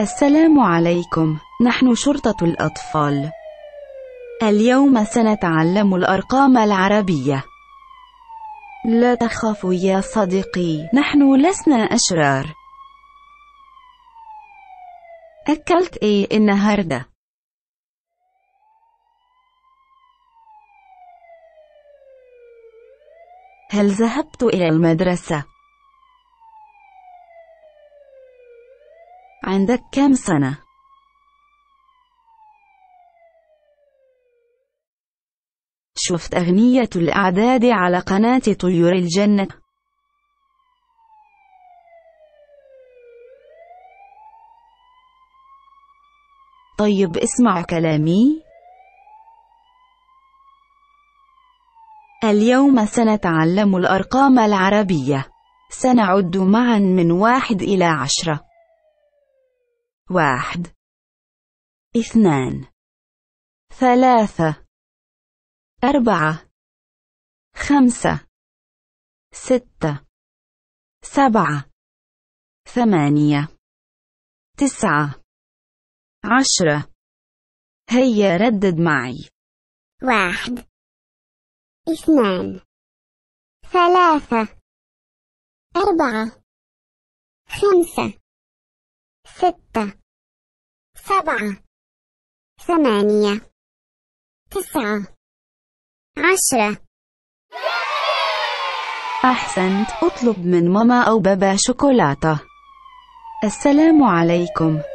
السلام عليكم نحن شرطة الأطفال اليوم سنتعلم الأرقام العربية لا تخافوا يا صديقي نحن لسنا أشرار أكلت إيه النهاردة؟ هل ذهبت إلى المدرسة؟ عندك كم سنة؟ شفت أغنية الأعداد على قناة طيور الجنة طيب اسمع كلامي اليوم سنتعلم الأرقام العربية سنعد معا من واحد إلى عشرة واحد اثنان ثلاثة أربعة خمسة ستة سبعة ثمانية تسعة عشرة هيا ردد معي واحد اثنان ثلاثة أربعة خمسة ستة سبعة ثمانية تسعة عشرة أحسنت أطلب من ماما أو بابا شوكولاتة السلام عليكم